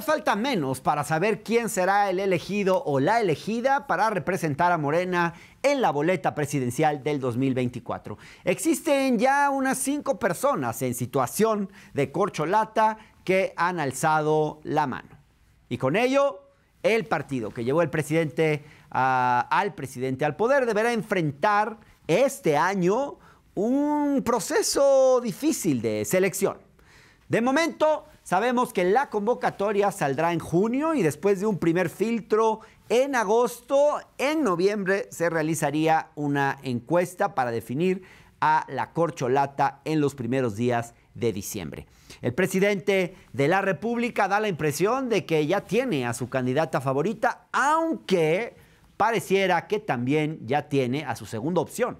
falta menos para saber quién será el elegido o la elegida para representar a Morena en la boleta presidencial del 2024. Existen ya unas cinco personas en situación de corcholata que han alzado la mano. Y con ello, el partido que llevó el presidente ah, al presidente al poder deberá enfrentar este año un proceso difícil de selección. De momento, Sabemos que la convocatoria saldrá en junio y después de un primer filtro en agosto, en noviembre se realizaría una encuesta para definir a la corcholata en los primeros días de diciembre. El presidente de la República da la impresión de que ya tiene a su candidata favorita, aunque pareciera que también ya tiene a su segunda opción.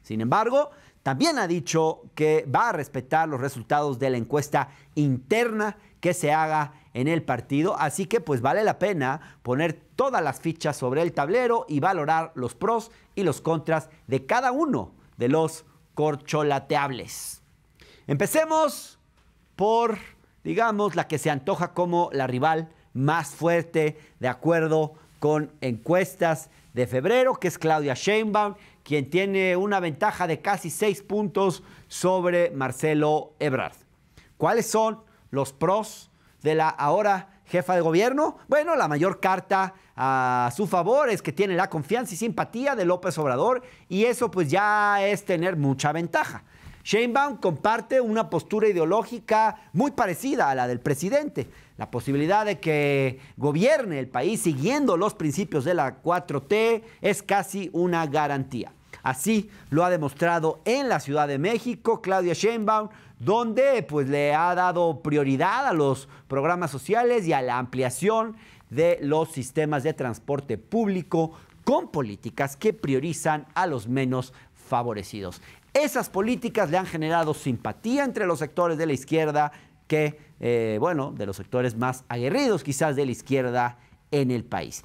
Sin embargo, también ha dicho que va a respetar los resultados de la encuesta interna que se haga en el partido, así que pues vale la pena poner todas las fichas sobre el tablero y valorar los pros y los contras de cada uno de los corcholateables. Empecemos por, digamos, la que se antoja como la rival más fuerte de acuerdo con encuestas de febrero, que es Claudia Sheinbaum, quien tiene una ventaja de casi seis puntos sobre Marcelo Ebrard. ¿Cuáles son los pros de la ahora jefa de gobierno? Bueno, la mayor carta a su favor es que tiene la confianza y simpatía de López Obrador y eso pues ya es tener mucha ventaja. Sheinbaum comparte una postura ideológica muy parecida a la del presidente. La posibilidad de que gobierne el país siguiendo los principios de la 4T es casi una garantía. Así lo ha demostrado en la Ciudad de México Claudia Sheinbaum, donde pues le ha dado prioridad a los programas sociales y a la ampliación de los sistemas de transporte público con políticas que priorizan a los menos favorecidos. Esas políticas le han generado simpatía entre los sectores de la izquierda que, eh, bueno, de los sectores más aguerridos quizás de la izquierda en el país.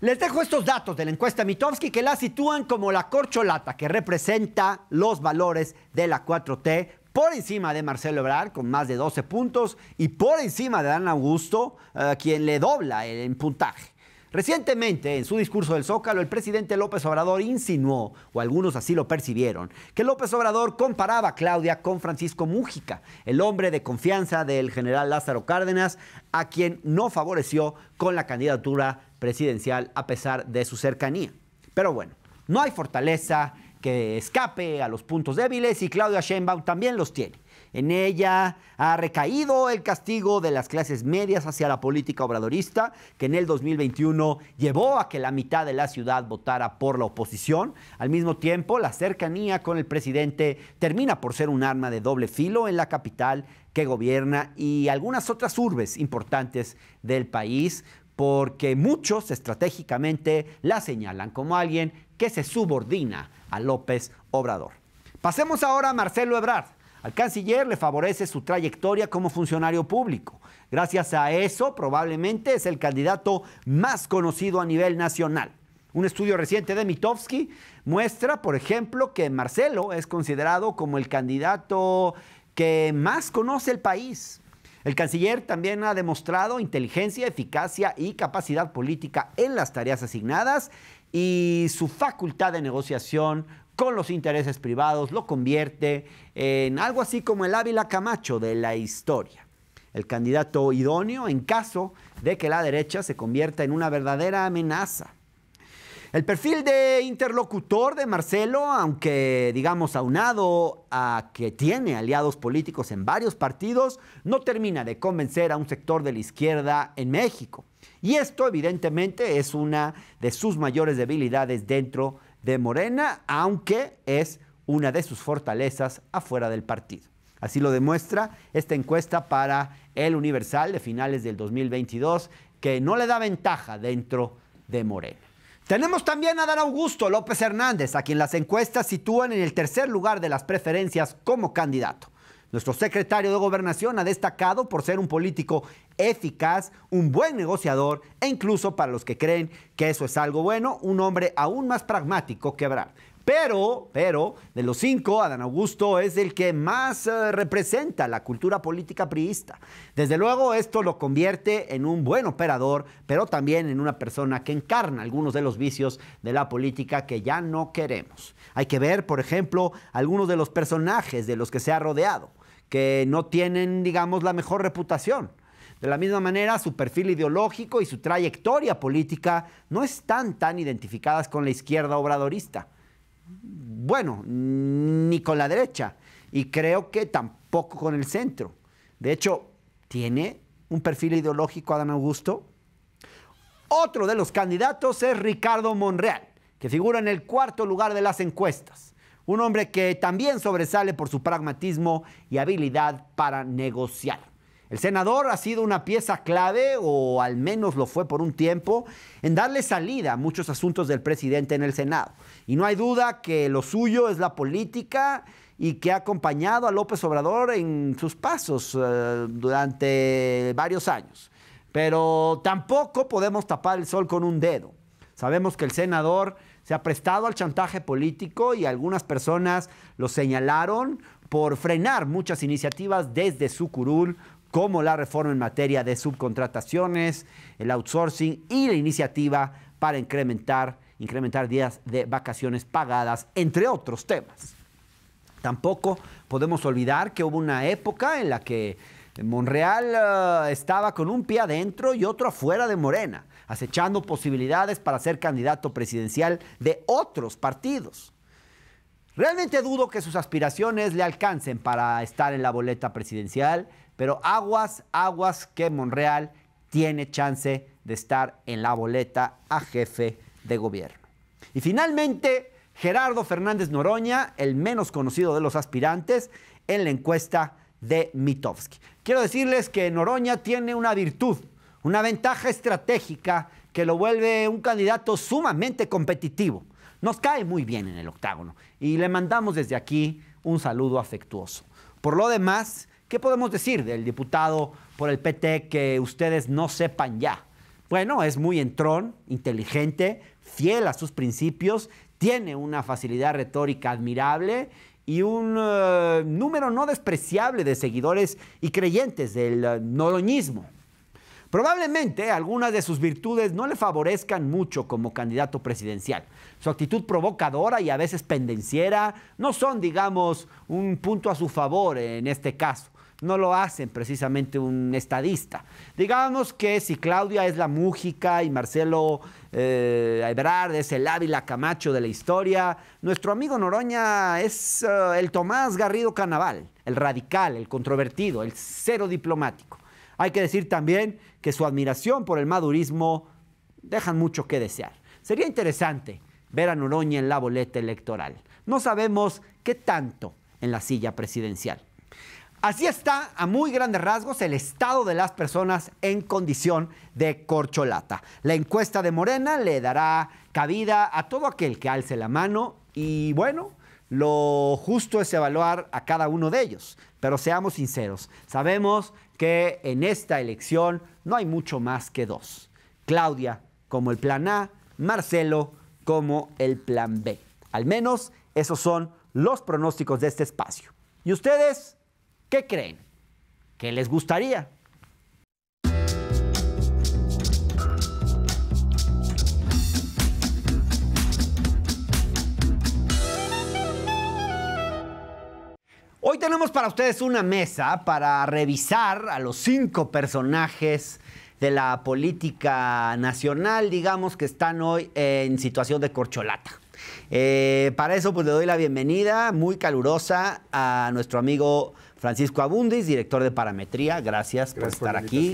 Les dejo estos datos de la encuesta Mitowski que la sitúan como la corcholata que representa los valores de la 4T por encima de Marcelo Ebrard con más de 12 puntos y por encima de Dan Augusto, eh, quien le dobla en puntaje. Recientemente, en su discurso del Zócalo, el presidente López Obrador insinuó, o algunos así lo percibieron, que López Obrador comparaba a Claudia con Francisco Mújica, el hombre de confianza del general Lázaro Cárdenas, a quien no favoreció con la candidatura presidencial a pesar de su cercanía. Pero bueno, no hay fortaleza que escape a los puntos débiles y Claudia Sheinbaum también los tiene. En ella ha recaído el castigo de las clases medias hacia la política obradorista, que en el 2021 llevó a que la mitad de la ciudad votara por la oposición. Al mismo tiempo, la cercanía con el presidente termina por ser un arma de doble filo en la capital que gobierna y algunas otras urbes importantes del país, porque muchos estratégicamente la señalan como alguien que se subordina a López Obrador. Pasemos ahora a Marcelo Ebrard al canciller le favorece su trayectoria como funcionario público. Gracias a eso, probablemente es el candidato más conocido a nivel nacional. Un estudio reciente de Mitofsky muestra, por ejemplo, que Marcelo es considerado como el candidato que más conoce el país. El canciller también ha demostrado inteligencia, eficacia y capacidad política en las tareas asignadas y su facultad de negociación con los intereses privados, lo convierte en algo así como el Ávila Camacho de la historia. El candidato idóneo en caso de que la derecha se convierta en una verdadera amenaza. El perfil de interlocutor de Marcelo, aunque digamos aunado a que tiene aliados políticos en varios partidos, no termina de convencer a un sector de la izquierda en México. Y esto evidentemente es una de sus mayores debilidades dentro de de Morena, aunque es una de sus fortalezas afuera del partido. Así lo demuestra esta encuesta para el Universal de finales del 2022, que no le da ventaja dentro de Morena. Tenemos también a Dar Augusto López Hernández, a quien las encuestas sitúan en el tercer lugar de las preferencias como candidato. Nuestro secretario de Gobernación ha destacado por ser un político eficaz, un buen negociador e incluso para los que creen que eso es algo bueno, un hombre aún más pragmático que Ebrard. Pero, pero, de los cinco, Adán Augusto es el que más eh, representa la cultura política priista. Desde luego, esto lo convierte en un buen operador, pero también en una persona que encarna algunos de los vicios de la política que ya no queremos. Hay que ver, por ejemplo, algunos de los personajes de los que se ha rodeado que no tienen, digamos, la mejor reputación. De la misma manera, su perfil ideológico y su trayectoria política no están tan identificadas con la izquierda obradorista. Bueno, ni con la derecha. Y creo que tampoco con el centro. De hecho, tiene un perfil ideológico Adán Augusto. Otro de los candidatos es Ricardo Monreal, que figura en el cuarto lugar de las encuestas un hombre que también sobresale por su pragmatismo y habilidad para negociar. El senador ha sido una pieza clave, o al menos lo fue por un tiempo, en darle salida a muchos asuntos del presidente en el Senado. Y no hay duda que lo suyo es la política y que ha acompañado a López Obrador en sus pasos eh, durante varios años. Pero tampoco podemos tapar el sol con un dedo. Sabemos que el senador se ha prestado al chantaje político y algunas personas lo señalaron por frenar muchas iniciativas desde su curul, como la reforma en materia de subcontrataciones, el outsourcing y la iniciativa para incrementar, incrementar días de vacaciones pagadas, entre otros temas. Tampoco podemos olvidar que hubo una época en la que Monreal eh, estaba con un pie adentro y otro afuera de Morena acechando posibilidades para ser candidato presidencial de otros partidos. Realmente dudo que sus aspiraciones le alcancen para estar en la boleta presidencial, pero aguas, aguas que Monreal tiene chance de estar en la boleta a jefe de gobierno. Y finalmente, Gerardo Fernández Noroña, el menos conocido de los aspirantes, en la encuesta de Mitofsky. Quiero decirles que Noroña tiene una virtud una ventaja estratégica que lo vuelve un candidato sumamente competitivo. Nos cae muy bien en el octágono y le mandamos desde aquí un saludo afectuoso. Por lo demás, ¿qué podemos decir del diputado por el PT que ustedes no sepan ya? Bueno, es muy entrón, inteligente, fiel a sus principios, tiene una facilidad retórica admirable y un eh, número no despreciable de seguidores y creyentes del eh, noroñismo. Probablemente algunas de sus virtudes no le favorezcan mucho como candidato presidencial. Su actitud provocadora y a veces pendenciera no son, digamos, un punto a su favor en este caso no lo hacen precisamente un estadista. Digamos que si Claudia es la Mújica y Marcelo eh, Ebrard es el Ávila Camacho de la historia, nuestro amigo Noroña es eh, el Tomás Garrido Canaval, el radical, el controvertido, el cero diplomático. Hay que decir también que su admiración por el madurismo deja mucho que desear. Sería interesante ver a Noroña en la boleta electoral. No sabemos qué tanto en la silla presidencial. Así está, a muy grandes rasgos, el estado de las personas en condición de corcholata. La encuesta de Morena le dará cabida a todo aquel que alce la mano y bueno, lo justo es evaluar a cada uno de ellos. Pero seamos sinceros, sabemos que en esta elección no hay mucho más que dos. Claudia como el plan A, Marcelo como el plan B. Al menos esos son los pronósticos de este espacio. ¿Y ustedes qué creen? ¿Qué les gustaría? Hoy tenemos para ustedes una mesa para revisar a los cinco personajes de la política nacional, digamos, que están hoy en situación de corcholata. Eh, para eso, pues le doy la bienvenida muy calurosa a nuestro amigo Francisco Abundis, director de Parametría. Gracias, por estar aquí.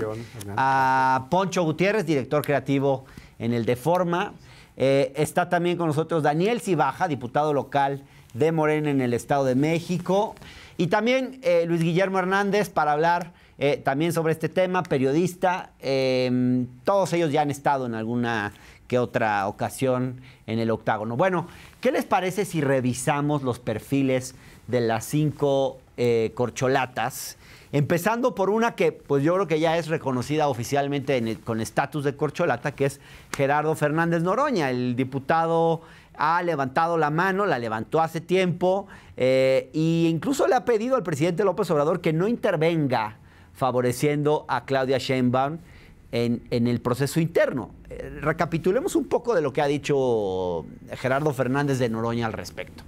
A Poncho Gutiérrez, director creativo en el Deforma. Eh, está también con nosotros Daniel Cibaja, diputado local de Morena en el Estado de México. Y también eh, Luis Guillermo Hernández para hablar eh, también sobre este tema, periodista. Em, todos ellos ya han estado en alguna que otra ocasión en el octágono. Bueno, ¿qué les parece si revisamos los perfiles de las cinco eh, corcholatas? Empezando por una que pues yo creo que ya es reconocida oficialmente con estatus de corcholata, que es Gerardo Fernández Noroña, el diputado ha levantado la mano, la levantó hace tiempo, eh, e incluso le ha pedido al presidente López Obrador que no intervenga favoreciendo a Claudia Sheinbaum en, el proceso interno. Eh, recapitulemos un poco de lo que ha dicho Gerardo Fernández de Noroña al respecto.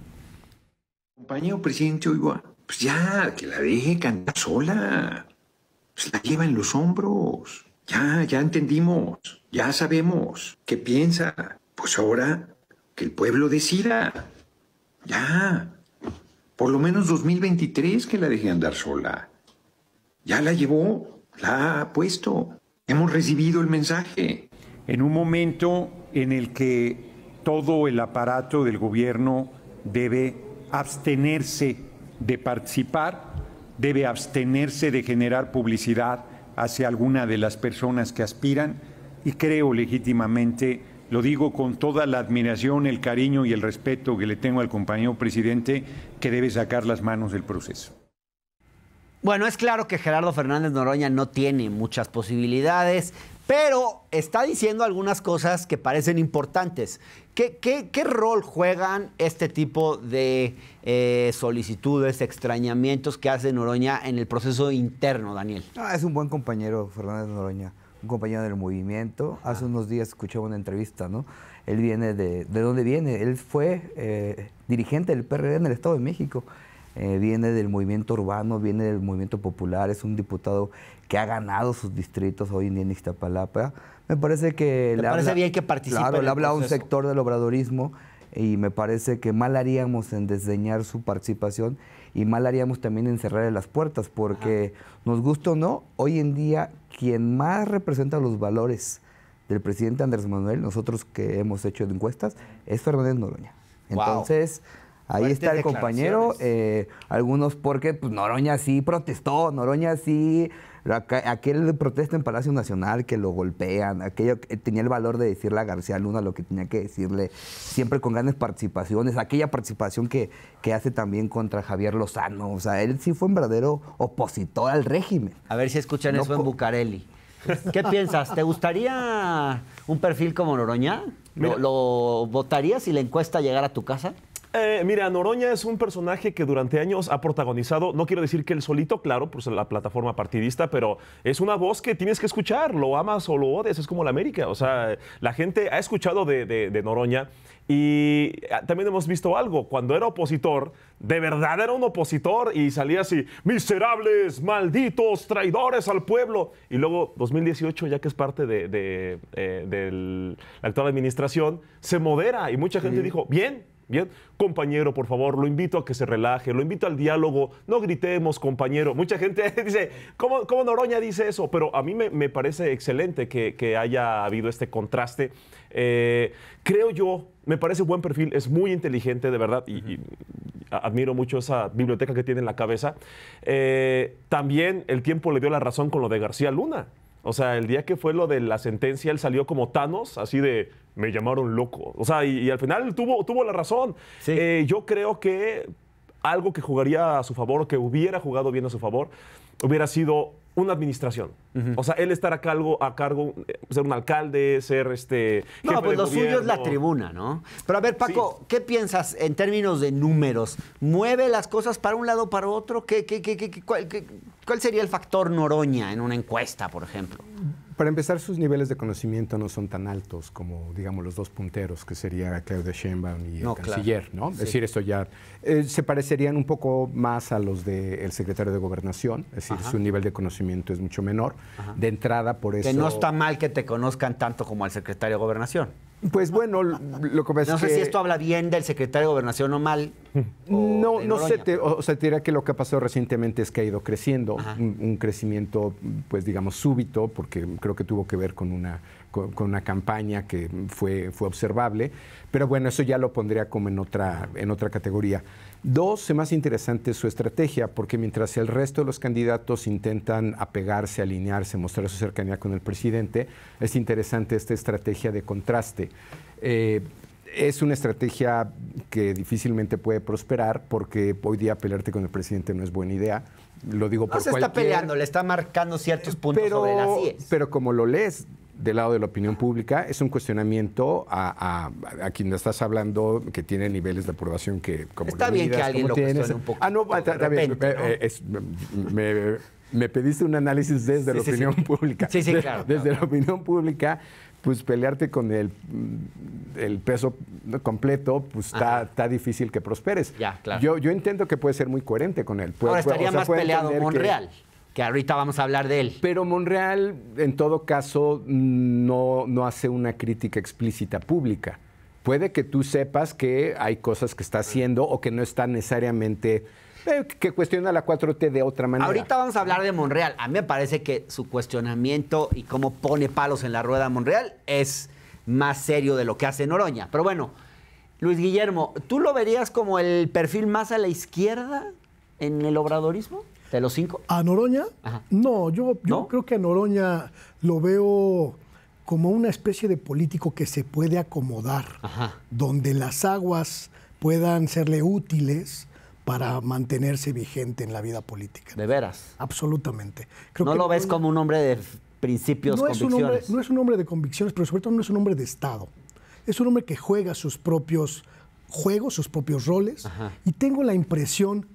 Compañero presidente Oigua, pues ya, que la deje cantar sola. Pues la lleva en los hombros. Ya, ya entendimos, ya sabemos qué piensa. Pues ahora el pueblo decida. Ya. Por lo menos 2023 que la dejé andar sola. Ya la llevó, la ha puesto. Hemos recibido el mensaje. En un momento en el que todo el aparato del gobierno debe abstenerse de participar, debe abstenerse de generar publicidad hacia alguna de las personas que aspiran y creo legítimamente lo digo con toda la admiración, el cariño y el respeto que le tengo al compañero presidente, que debe sacar las manos del proceso. Bueno, es claro que Gerardo Fernández Noroña no tiene muchas posibilidades, pero está diciendo algunas cosas que parecen importantes. ¿Qué, rol juegan este tipo de eh, solicitudes, extrañamientos que hace Noroña en el proceso interno, Daniel? Ah, es un buen compañero, Fernández Noroña un compañero del movimiento. Hace unos días escuché una entrevista, ¿no? Él viene de... ¿De dónde viene? Él fue eh, dirigente del PRD en el Estado de México. Eh, viene del movimiento urbano, viene del movimiento popular, es un diputado que ha ganado sus distritos hoy en Iztapalapa. Me parece que... Me parece bien que participe. Claro, le habla a un sector del obradorismo y me parece que mal haríamos en desdeñar su participación y mal haríamos también en cerrarle las puertas, porque nos gusta o no, hoy en día quien más representa los valores del presidente Andrés Manuel, nosotros que hemos hecho encuestas, es Fernández Noroña. Entonces, ahí está el compañero. Eh, algunos porque pues, Noroña sí protestó, Noroña sí aquel protesta en Palacio Nacional que lo golpean, aquello que tenía el valor de decirle a García Luna lo que tenía que decirle, siempre con grandes participaciones, aquella participación que, hace también contra Javier Lozano, o sea, él sí fue un verdadero opositor al régimen. A ver si escuchan eso en Bucareli. ¿Qué piensas? ¿Te gustaría un perfil como Noroña? ¿Lo, ¿Lo votarías si la encuesta llegara a tu casa? Eh, mira, Noroña es un personaje que durante años ha protagonizado, no quiero decir que el solito, claro, por pues, la plataforma partidista, pero es una voz que tienes que escuchar, lo amas o lo odias, es como la América, o sea, la gente ha escuchado de, Noroña y ah, también hemos visto algo, cuando era opositor, de verdad era un opositor y salía así, miserables, malditos, traidores al pueblo. Y luego, 2018, ya que es parte de, eh, la actual administración, se modera y mucha gente dijo, bien, Bien, compañero, por favor, lo invito a que se relaje, lo invito al diálogo, no gritemos, compañero. Mucha gente dice, ¿cómo, cómo Noroña dice eso? Pero a mí me, parece excelente que, haya habido este contraste. Eh, creo yo, me parece buen perfil, es muy inteligente, de verdad, y, admiro mucho esa biblioteca que tiene en la cabeza. Eh, también el tiempo le dio la razón con lo de García Luna. O sea, el día que fue lo de la sentencia, él salió como Thanos, así de me llamaron loco. O sea, y, al final tuvo, tuvo la razón. Eh, yo creo que algo que jugaría a su favor, que hubiera jugado bien a su favor, hubiera sido una administración. O sea, él estar a cargo, a cargo, eh, ser un alcalde, ser este. no, pues lo suyo es la tribuna, ¿no? Pero a ver, Paco, ¿qué piensas en términos de números? ¿Mueve las cosas para un lado o para otro? ¿Qué, cuál, cuál, sería el factor Noroña en una encuesta, por ejemplo? Para empezar, sus niveles de conocimiento no son tan altos como, digamos, los dos punteros, que sería Claudia Sheinbaum y el canciller, ¿no? Es decir, esto ya... Eh, se parecerían un poco más a los del secretario de Gobernación, es decir, su nivel de conocimiento es mucho menor. De entrada, por eso... Que no está mal que te conozcan tanto como al secretario de Gobernación. Pues bueno, lo que pasa es que... No sé si esto habla bien del secretario de Gobernación o mal. no, no sé, o sea, te diría que lo que ha pasado recientemente es que ha ido creciendo, un, crecimiento, pues digamos, súbito, porque creo que tuvo que ver con una con, una campaña que fue, fue observable. Pero bueno, eso ya lo pondría como en otra, en otra categoría. Dos, es más interesante su estrategia, porque mientras el resto de los candidatos intentan apegarse, alinearse, mostrar su cercanía con el presidente, es interesante esta estrategia de contraste. Eh, es una estrategia que difícilmente puede prosperar porque hoy día pelearte con el presidente no es buena idea. Lo digo no se está peleando, le está marcando ciertos puntos sobre las Pero como lo lees, del lado de la opinión pública, es un cuestionamiento a, quien estás hablando que tiene niveles de aprobación que... Como está bien que alguien lo tienes. un poco. Ah, no, está, eh, me, pediste un análisis desde la opinión pública. Desde la opinión pública, pues pelearte con el, el peso completo, pues está, está difícil que prosperes. Yo, yo entiendo que puede ser muy coherente con él. Ahora estaría más peleado Monreal que ahorita vamos a hablar de él. Pero Monreal, en todo caso, no, hace una crítica explícita pública. Puede que tú sepas que hay cosas que está haciendo o que no está necesariamente eh, que cuestiona la 4T de otra manera. Ahorita vamos a hablar de Monreal. A mí me parece que su cuestionamiento y cómo pone palos en la rueda Monreal es más serio de lo que hace Noroña. Pero bueno, Luis Guillermo, ¿tú lo verías como el perfil más a la izquierda en el obradorismo? ¿De los cinco? ¿A Noroña? No, yo, yo creo que a Noroña lo veo como una especie de político que se puede acomodar, donde las aguas puedan serle útiles para mantenerse vigente en la vida política. ¿De veras? Absolutamente. ¿No lo ves como un hombre de principios, no convicciones? Es un hombre, no es un hombre de convicciones, pero sobre todo no es un hombre de Estado. Es un hombre que juega sus propios juegos, sus propios roles, y tengo la impresión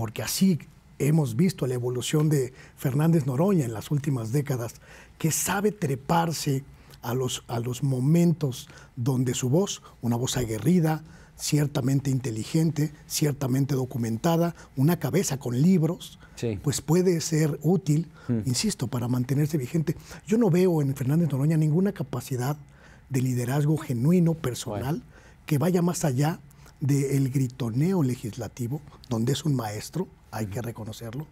porque así hemos visto la evolución de Fernández Noroña en las últimas décadas, que sabe treparse a los, a los momentos donde su voz, una voz aguerrida, ciertamente inteligente, ciertamente documentada, una cabeza con libros, pues puede ser útil, hmm. insisto, para mantenerse vigente. Yo no veo en Fernández Noroña ninguna capacidad de liderazgo genuino, personal, que vaya más allá del gritoneo legislativo, donde es un maestro, hay que reconocerlo,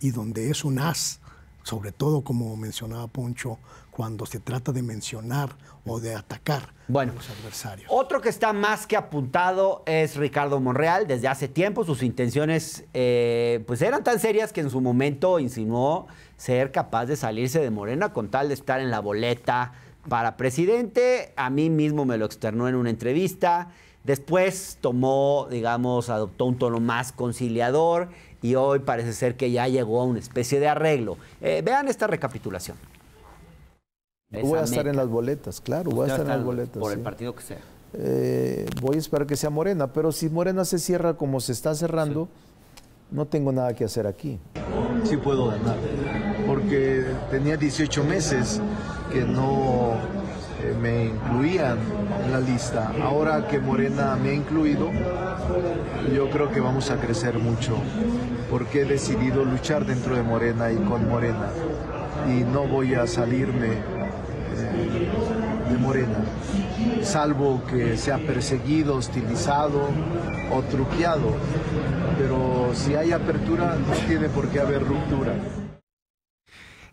y donde es un as, sobre todo como mencionaba Poncho, cuando se trata de mencionar o de atacar bueno, a los adversarios. Otro que está más que apuntado es Ricardo Monreal. Desde hace tiempo sus intenciones eh, pues eran tan serias que en su momento insinuó ser capaz de salirse de Morena con tal de estar en la boleta para presidente. A mí mismo me lo externó en una entrevista. Después tomó, digamos, adoptó un tono más conciliador y hoy parece ser que ya llegó a una especie de arreglo. Eh, vean esta recapitulación. voy a estar en las boletas, claro, voy a estar en las boletas. Por el partido que sea. Eh, voy a esperar que sea Morena, pero si Morena se cierra como se está cerrando, no tengo nada que hacer aquí. Sí puedo ganar, porque tenía 18 meses que no eh, me incluían en la lista. Ahora que Morena me ha incluido, yo creo que vamos a crecer mucho, porque he decidido luchar dentro de Morena y con Morena, y no voy a salirme eh, de Morena, salvo que sea perseguido, hostilizado o truqueado, pero si hay apertura, no tiene por qué haber ruptura.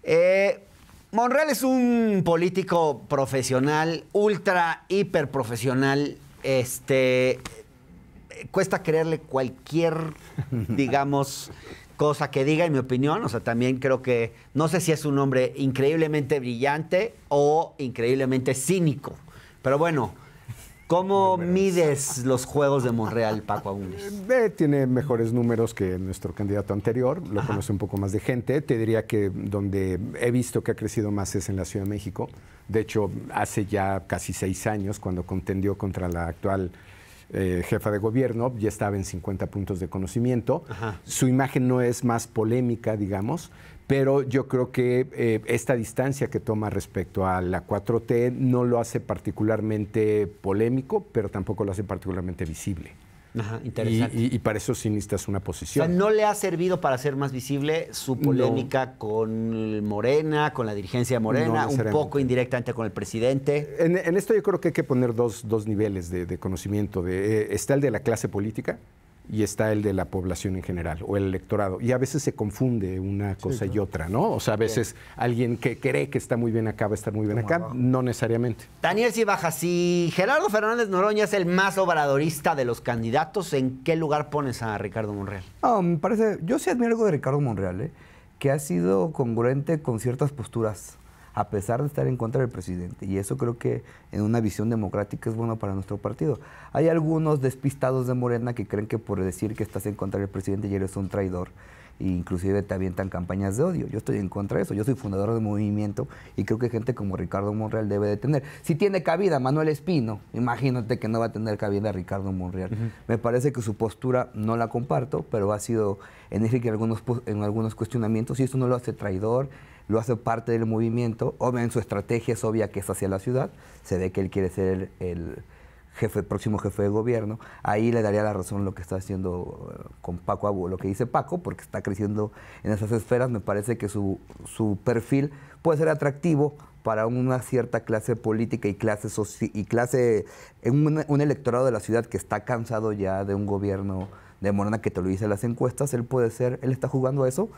Eh, Monreal es un político profesional, ultra, hiper profesional. Este, cuesta creerle cualquier, digamos, cosa que diga, en mi opinión. O sea, también creo que, no sé si es un hombre increíblemente brillante o increíblemente cínico. Pero bueno, ¿Cómo mides los Juegos de Monreal, Paco Abundis? Eh, tiene mejores números que nuestro candidato anterior, lo conoce un poco más de gente. Te diría que donde he visto que ha crecido más es en la Ciudad de México. De hecho, hace ya casi seis años, cuando contendió contra la actual eh, jefa de gobierno, ya estaba en 50 puntos de conocimiento. Su imagen no es más polémica, digamos pero yo creo que eh, esta distancia que toma respecto a la 4T no lo hace particularmente polémico, pero tampoco lo hace particularmente visible. Ajá, interesante. Y, para eso sí es una posición. no le ha servido para hacer más visible su polémica con Morena, con la dirigencia de Morena, un poco indirectamente con el presidente. En, esto yo creo que hay que poner dos, niveles de, conocimiento. Eh, está el de la clase política, y está el de la población en general o el electorado. Y a veces se confunde una cosa y otra, ¿no? O sea, a veces alguien que cree que está muy bien acá va a estar muy bien acá, no necesariamente. Daniel baja si Gerardo Fernández Noroña es el más obradorista de los candidatos, ¿en qué lugar pones a Ricardo Monreal? me parece, yo sí admiro algo de Ricardo Monreal, ¿eh? que ha sido congruente con ciertas posturas a pesar de estar en contra del presidente. Y eso creo que en una visión democrática es bueno para nuestro partido. Hay algunos despistados de Morena que creen que por decir que estás en contra del presidente ya eres un traidor. E inclusive te avientan campañas de odio. Yo estoy en contra de eso. Yo soy fundador de movimiento y creo que gente como Ricardo Monreal debe de tener. Si tiene cabida Manuel Espino, imagínate que no va a tener cabida Ricardo Monreal. Me parece que su postura no la comparto, pero ha sido enérgica en algunos, en algunos cuestionamientos y eso no lo hace traidor lo hace parte del movimiento, o en su estrategia es obvia que es hacia la ciudad, se ve que él quiere ser el, jefe, próximo jefe de gobierno, ahí le daría la razón lo que está haciendo eh, con Paco Abu, lo que dice Paco, porque está creciendo en esas esferas, me parece que su, perfil puede ser atractivo para una cierta clase política y clase y clase un, un electorado de la ciudad que está cansado ya de un gobierno de Morena que te lo dice las encuestas, él puede ser, él está jugando a eso.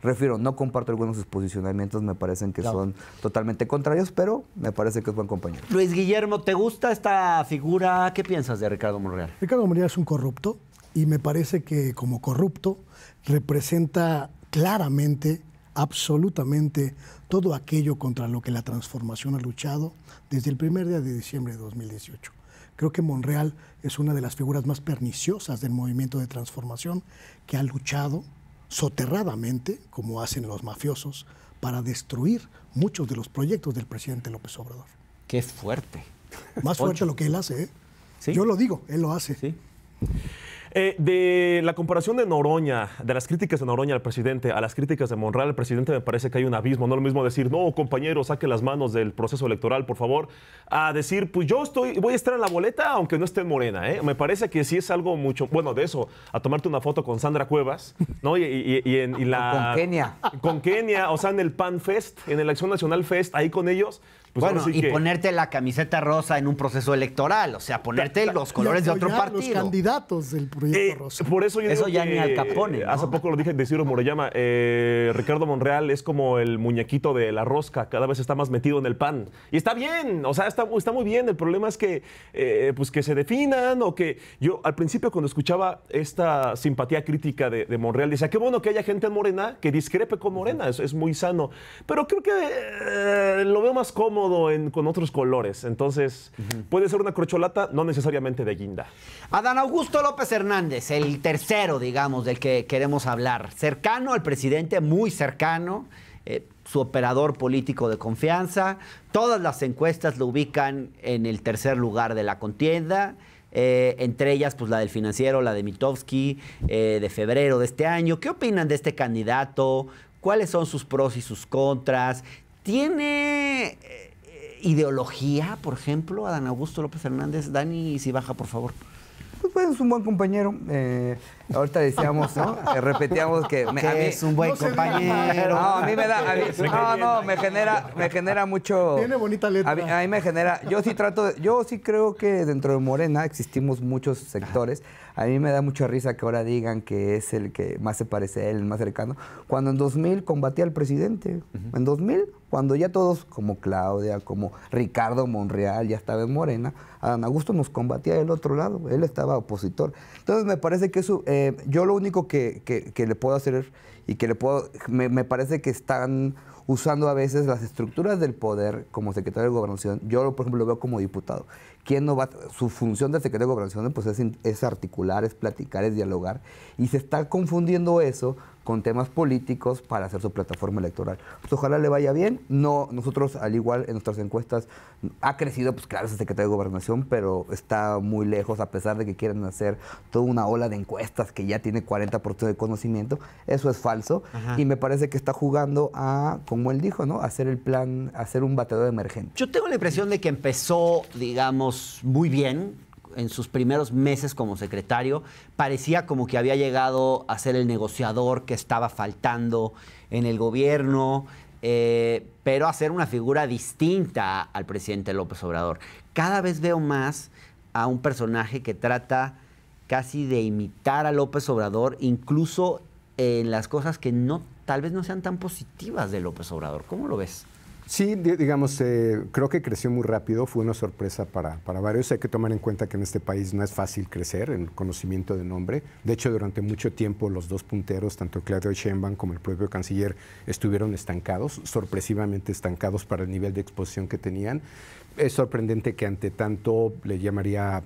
Refiero, no comparto algunos de sus posicionamientos, me parecen que son totalmente contrarios, pero me parece que es buen compañero. Luis Guillermo, ¿te gusta esta figura? ¿Qué piensas de Ricardo Monreal? Ricardo Monreal es un corrupto y me parece que como corrupto representa claramente absolutamente todo aquello contra lo que la transformación ha luchado desde el primer día de diciembre de 2018. Creo que Monreal es una de las figuras más perniciosas del movimiento de transformación que ha luchado soterradamente, como hacen los mafiosos, para destruir muchos de los proyectos del presidente López Obrador. Que es fuerte. Más fuerte lo que él hace. ¿eh? Yo lo digo, él lo hace. ¿Sí? Eh, de la comparación de Noroña, de las críticas de Noroña al presidente, a las críticas de Monreal al presidente, me parece que hay un abismo. No lo mismo decir, no, compañero, saque las manos del proceso electoral, por favor, a decir, pues yo estoy, voy a estar en la boleta, aunque no esté en Morena. ¿eh? Me parece que sí es algo mucho. Bueno, de eso, a tomarte una foto con Sandra Cuevas, ¿no? Y, en la. Con Kenia. Con Kenia, o sea, en el Pan Fest, en el Acción Nacional Fest, ahí con ellos. Pues bueno, y ponerte la camiseta rosa en un proceso electoral, o sea, ponerte los colores de otro partido. Los candidatos del proyecto eh, rosa. Por eso eso ya ni al Capone. Eh, hace poco lo dije de Ciro Morellama, eh, Ricardo Monreal es como el muñequito de la rosca, cada vez está más metido en el pan. Y está bien, o sea, está, está muy bien. El problema es que, pues que se definan o que yo al principio cuando escuchaba esta simpatía crítica de, Monreal decía, qué bueno que haya gente en Morena que discrepe con Morena, eso es muy sano. Pero creo que lo veo más cómodo con otros colores. Entonces, puede ser una corcholata, no necesariamente de guinda. Adán Augusto López Hernández, el tercero, digamos, del que queremos hablar. Cercano al presidente, muy cercano. Eh, su operador político de confianza. Todas las encuestas lo ubican en el tercer lugar de la contienda. Eh, entre ellas, pues la del financiero, la de Mitofsky, eh, de febrero de este año. ¿Qué opinan de este candidato? ¿Cuáles son sus pros y sus contras? ¿Tiene ideología, por ejemplo, a Dan Augusto López Hernández. Dani, si baja, por favor. Pues, pues es un buen compañero. Eh, ahorita decíamos, ¿no? Eh, repetíamos que... Me, a es un buen compañero. No, a mí me da... no, no, me genera, me genera mucho... Tiene bonita letra. A mí, me genera... Yo sí trato... yo sí creo que dentro de Morena existimos muchos sectores... A mí me da mucha risa que ahora digan que es el que más se parece a él, el más cercano, cuando en 2000 combatía al presidente. En 2000, cuando ya todos, como Claudia, como Ricardo Monreal, ya estaba en Morena, Adán Augusto nos combatía del otro lado, él estaba opositor. Entonces me parece que eso, eh, yo lo único que, le puedo hacer y que le puedo, me, me parece que están usando a veces las estructuras del poder como secretario de gobernación. Yo, por ejemplo, lo veo como diputado, ¿Quién no va? Su función de secretario de gobernación pues es, es, articular, es platicar, es dialogar. Y se está confundiendo eso con temas políticos para hacer su plataforma electoral. Pues, ojalá le vaya bien. No, nosotros, al igual en nuestras encuestas, ha crecido, pues claro, es secretario de Gobernación, pero está muy lejos, a pesar de que quieren hacer toda una ola de encuestas que ya tiene 40% de conocimiento. Eso es falso. Y me parece que está jugando a, como él dijo, ¿no? Hacer el plan, hacer un bateador emergente. Yo tengo la impresión de que empezó, digamos, muy bien en sus primeros meses como secretario, parecía como que había llegado a ser el negociador que estaba faltando en el gobierno, eh, pero a ser una figura distinta al presidente López Obrador. Cada vez veo más a un personaje que trata casi de imitar a López Obrador, incluso en las cosas que no, tal vez no sean tan positivas de López Obrador. ¿Cómo lo ves? Sí, digamos, eh, creo que creció muy rápido, fue una sorpresa para, varios. Hay que tomar en cuenta que en este país no es fácil crecer en conocimiento de nombre. De hecho, durante mucho tiempo los dos punteros, tanto Claudio Sheinbaum como el propio canciller, estuvieron estancados, sorpresivamente estancados para el nivel de exposición que tenían. Es sorprendente que ante tanto, le llamaría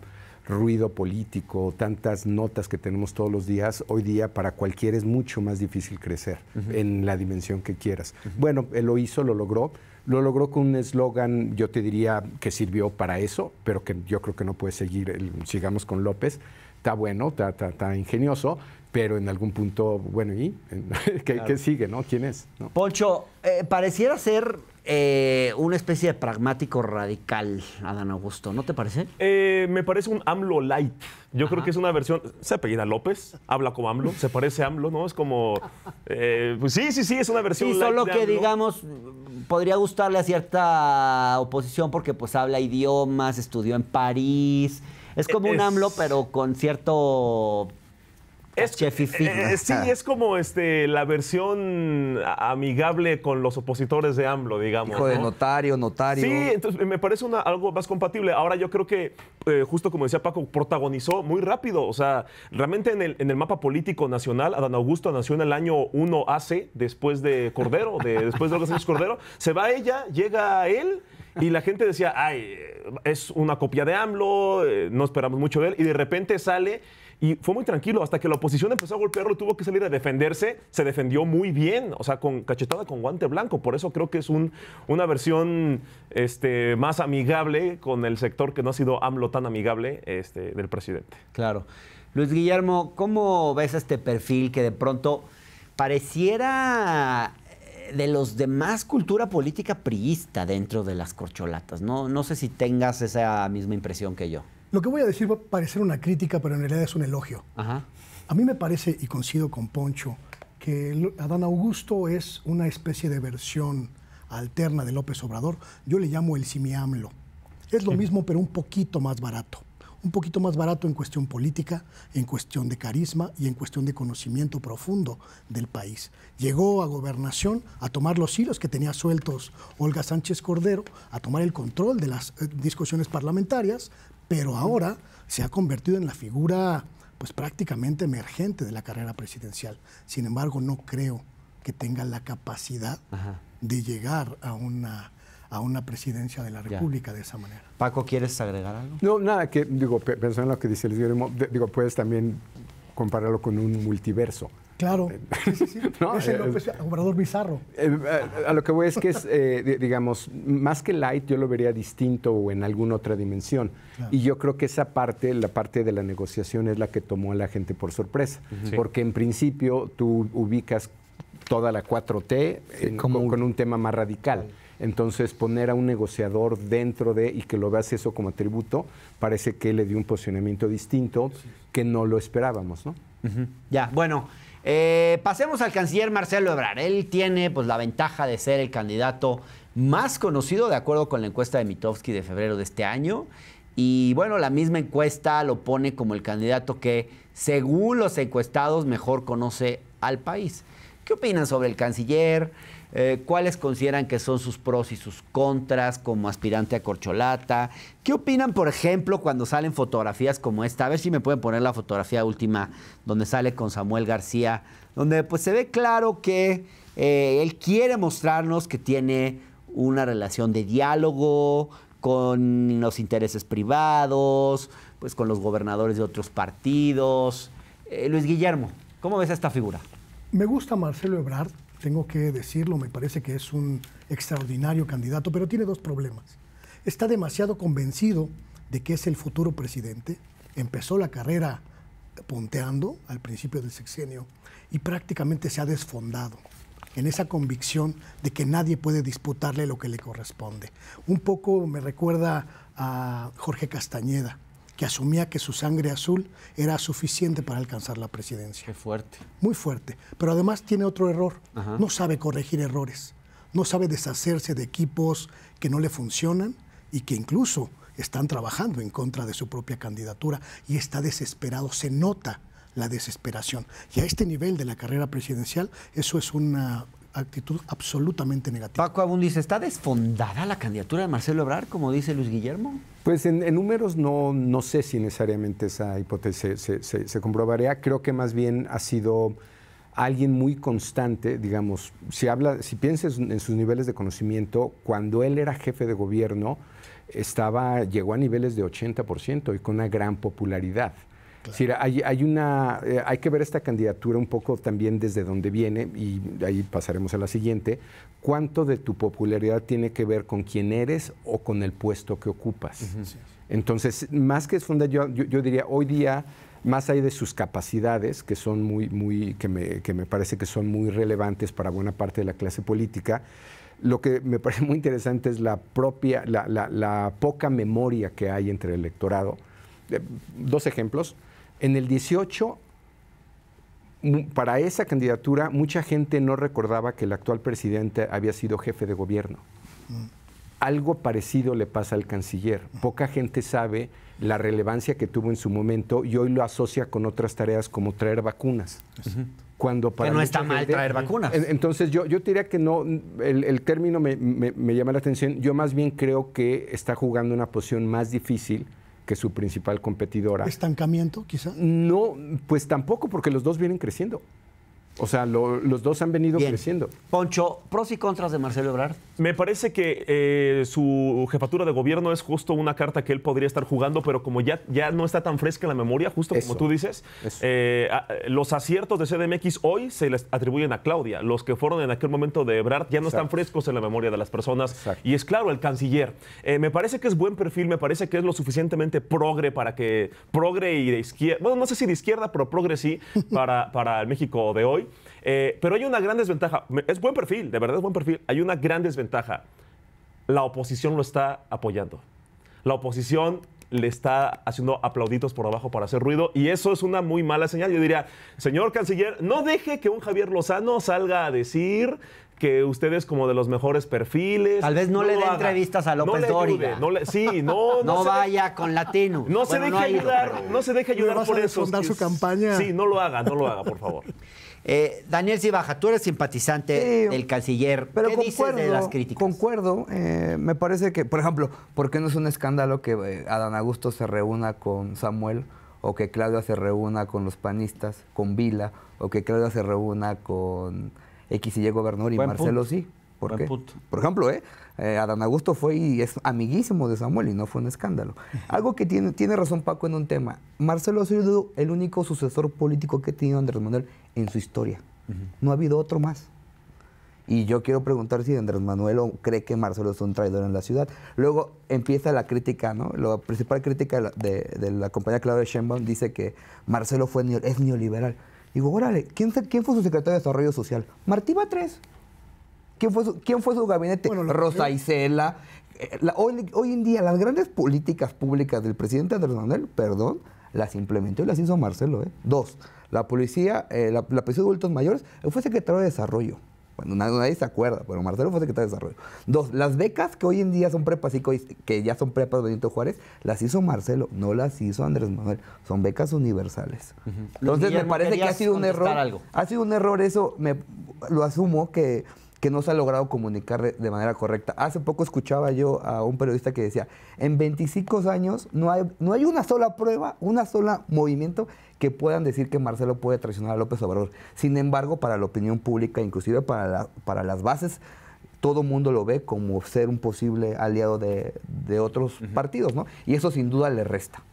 ruido político, tantas notas que tenemos todos los días, hoy día para cualquiera es mucho más difícil crecer en la dimensión que quieras. Bueno, él lo hizo, lo logró lo logró con un eslogan, yo te diría que sirvió para eso, pero que yo creo que no puede seguir, sigamos con López. Está bueno, está, ingenioso, pero en algún punto, bueno, ¿y qué, sigue? ¿no? ¿Quién es? Poncho, eh, pareciera ser eh, una especie de pragmático radical, Adán Augusto, ¿no te parece? Eh, me parece un AMLO light. Yo creo que es una versión. Se apellida López, habla como AMLO, se parece a AMLO, ¿no? Es como. Eh, pues sí, sí, sí, es una versión. Y solo que, digamos, podría gustarle a cierta oposición porque, pues, habla idiomas, estudió en París. Es como un AMLO, pero con cierto es, eh, eh, sí, es como este, la versión amigable con los opositores de AMLO, digamos. Hijo de notario, notario. Sí, entonces me parece una, algo más compatible. Ahora yo creo que, eh, justo como decía Paco, protagonizó muy rápido. O sea, realmente en el, en el mapa político nacional, Adán Augusto nació en el año 1 AC, después de Cordero, después de los años Cordero. Se va ella, llega él. Y la gente decía, ay, es una copia de AMLO, no esperamos mucho de él. Y de repente sale y fue muy tranquilo hasta que la oposición empezó a golpearlo, tuvo que salir a defenderse, se defendió muy bien, o sea, con cachetada con guante blanco, por eso creo que es una versión este, más amigable con el sector que no ha sido AMLO tan amigable este, del presidente. Claro. Luis Guillermo, ¿cómo ves este perfil que de pronto pareciera eh, de los demás cultura política priista dentro de las corcholatas? No, no sé si tengas esa misma impresión que yo. Lo que voy a decir va a parecer una crítica, pero en realidad es un elogio. A mí me parece, y coincido con Poncho, que Adán Augusto es una especie de versión alterna de López Obrador. Yo le llamo el simiamlo. Es lo mismo, pero un poquito más barato. Un poquito más barato en cuestión política, en cuestión de carisma y en cuestión de conocimiento profundo del país. Llegó a gobernación a tomar los hilos que tenía sueltos Olga Sánchez Cordero, a tomar el control de las eh, discusiones parlamentarias, pero ahora se ha convertido en la figura pues prácticamente emergente de la carrera presidencial. Sin embargo, no creo que tenga la capacidad de llegar a una a una presidencia de la República de esa manera. Paco, ¿quieres agregar algo? No, nada, que digo, pensando en lo que dice el digo, puedes también compararlo con un multiverso. Claro. Eh, ¿No? Es el eh, eh, bizarro. a, lo que voy es que es, digamos, más que light, yo lo vería distinto o en alguna otra dimensión. Y yo creo que esa parte, la parte de la negociación, es la que tomó a la gente por sorpresa. Porque en principio tú ubicas toda la 4T como con, un tema más radical. Entonces, poner a un negociador dentro de y que lo veas eso como atributo, parece que le dio un posicionamiento distinto que no lo esperábamos, ¿no? Ya, bueno. Eh, pasemos al canciller Marcelo Ebrar. Él tiene pues, la ventaja de ser el candidato más conocido de acuerdo con la encuesta de Mitofsky de febrero de este año. Y bueno, la misma encuesta lo pone como el candidato que, según los encuestados, mejor conoce al país. ¿Qué opinan sobre el canciller? Eh, cuáles consideran que son sus pros y sus contras como aspirante a corcholata. ¿Qué opinan, por ejemplo, cuando salen fotografías como esta? A ver si me pueden poner la fotografía última donde sale con Samuel García, donde pues se ve claro que eh, él quiere mostrarnos que tiene una relación de diálogo con los intereses privados, pues con los gobernadores de otros partidos. Eh, Luis Guillermo, ¿cómo ves esta figura? Me gusta Marcelo Ebrard, tengo que decirlo, me parece que es un extraordinario candidato, pero tiene dos problemas. Está demasiado convencido de que es el futuro presidente, empezó la carrera ponteando al principio del sexenio y prácticamente se ha desfondado en esa convicción de que nadie puede disputarle lo que le corresponde. Un poco me recuerda a Jorge Castañeda, que asumía que su sangre azul era suficiente para alcanzar la presidencia. fuerte. Muy fuerte. Pero además tiene otro error. No sabe corregir errores. No sabe deshacerse de equipos que no le funcionan y que incluso están trabajando en contra de su propia candidatura y está desesperado. Se nota la desesperación. Y a este nivel de la carrera presidencial, eso es una actitud absolutamente negativa. Paco Abundis, ¿está desfondada la candidatura de Marcelo obrar como dice Luis Guillermo? Pues en, números no, no, sé si necesariamente esa hipótesis se, comprobaría. Creo que más bien ha sido alguien muy constante, digamos, si habla, si piensas en sus niveles de conocimiento, cuando él era jefe de gobierno, estaba, llegó a niveles de 80% y con una gran popularidad hay, una, eh, hay que ver esta candidatura un poco también desde dónde viene, y ahí pasaremos a la siguiente. ¿Cuánto de tu popularidad tiene que ver con quién eres o con el puesto que ocupas? Entonces, más que funda, yo, yo, diría, hoy día más allá de sus capacidades, que son muy, muy, que me, que me, parece que son muy relevantes para buena parte de la clase política, lo que me parece muy interesante es la propia, la, la, poca memoria que hay entre el electorado. Eh, dos ejemplos. En el 18, para esa candidatura, mucha gente no recordaba que el actual presidente había sido jefe de gobierno. Mm. Algo parecido le pasa al canciller. Mm. Poca gente sabe la relevancia que tuvo en su momento y hoy lo asocia con otras tareas como traer vacunas. Cuando para no está mal traer vacunas. Entonces yo, diría que no, el, término me, me, llama la atención. Yo más bien creo que está jugando una posición más difícil que su principal competidora. ¿Estancamiento, quizá? No, pues tampoco, porque los dos vienen creciendo. O sea, los dos han venido creciendo. Poncho, pros y contras de Marcelo Ebrard. Me parece que eh, su jefatura de gobierno es justo una carta que él podría estar jugando, pero como ya, ya no está tan fresca en la memoria, justo como tú dices, eh, los aciertos de CDMX hoy se les atribuyen a Claudia. Los que fueron en aquel momento de Ebrard ya no están frescos en la memoria de las personas. Y es claro, el canciller. Eh, me parece que es buen perfil, me parece que es lo suficientemente progre para que. progre y de izquierda. Bueno, no sé si de izquierda, pero progre sí, para, para el México de hoy. Eh, pero hay una gran desventaja. Es buen perfil, de verdad es buen perfil. Hay una gran desventaja. La oposición lo está apoyando. La oposición le está haciendo aplauditos por abajo para hacer ruido y eso es una muy mala señal. Yo diría, señor canciller, no deje que un Javier Lozano salga a decir que usted es como de los mejores perfiles. Tal vez no, le dé entrevistas a López no Dóriga. no sí, no. No, vaya con Latino. No, se deje ayudar, no se deje ayudar por eso. su campaña. Sí, no lo haga, no lo haga, por favor. Eh, Daniel Cibaja, tú eres simpatizante del canciller. Pero de las críticas? Concuerdo. Eh, me parece que, por ejemplo, ¿por qué no es un escándalo que eh, Adán Augusto se reúna con Samuel o que Claudia se reúna con los panistas, con Vila o que Claudia se reúna con X y Y gobernador y Marcelo sí? ¿Por ejemplo, eh, ¿eh? Adán Augusto fue y es amiguísimo de Samuel y no fue un escándalo. Algo que tiene, tiene razón Paco en un tema. Marcelo ha sido el único sucesor político que ha tenido Andrés Manuel en su historia. No ha habido otro más. Y yo quiero preguntar si Andrés Manuel cree que Marcelo es un traidor en la ciudad. Luego empieza la crítica, ¿no? La principal crítica de, la, de, de compañía Claudia Sheinbaum dice que Marcelo es neoliberal. Digo, órale, ¿quién, ¿quién fue su secretario de Desarrollo Social? Martí Batres. ¿Quién fue su, fue su gabinete? Bueno, Rosa Isela. Eh, hoy, en día las grandes políticas públicas del presidente Andrés Manuel, perdón, las implementó y las hizo Marcelo. ¿eh? Dos, la policía, eh, la, policía de adultos mayores, fue secretario de desarrollo. Bueno, nadie, se acuerda, pero Marcelo fue secretario de desarrollo. Dos, las becas que hoy en día son prepas y que ya son prepas Benito Juárez, las hizo Marcelo, no las hizo Andrés Manuel. Son becas universales. Entonces me parece que ha sido un error. Ha sido un error eso, me, lo asumo que que no se ha logrado comunicar de manera correcta. Hace poco escuchaba yo a un periodista que decía, en 25 años no hay, no hay una sola prueba, una sola movimiento que puedan decir que Marcelo puede traicionar a López Obrador. Sin embargo, para la opinión pública, inclusive para, para las bases, todo mundo lo ve como ser un posible aliado de, otros partidos, ¿no? Y eso sin duda le resta.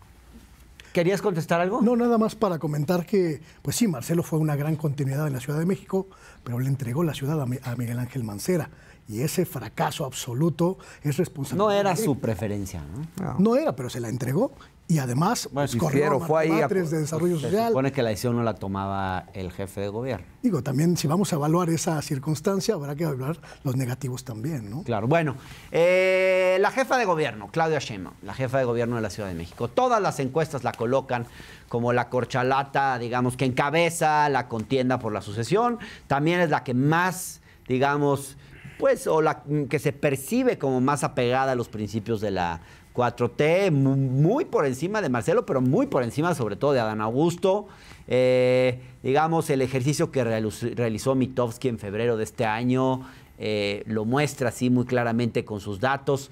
¿Querías contestar algo? No, nada más para comentar que, pues sí, Marcelo fue una gran continuidad en la Ciudad de México, pero le entregó la ciudad a, Miguel Ángel Mancera. Y ese fracaso absoluto es responsable. No era su preferencia, No, no era, pero se la entregó y además, bueno, pues, fue de desarrollo social. que la decisión no la tomaba el jefe de gobierno. Digo, también si vamos a evaluar esa circunstancia, habrá que evaluar los negativos también, ¿no? Claro. Bueno, eh, la jefa de gobierno, Claudia Sheinbaum, la jefa de gobierno de la Ciudad de México. Todas las encuestas la colocan como la corchalata, digamos, que encabeza la contienda por la sucesión. También es la que más, digamos, pues, o la que se percibe como más apegada a los principios de la 4T, muy por encima de Marcelo, pero muy por encima sobre todo de Adán Augusto. Eh, digamos, el ejercicio que realizó Mitowski en febrero de este año eh, lo muestra así muy claramente con sus datos.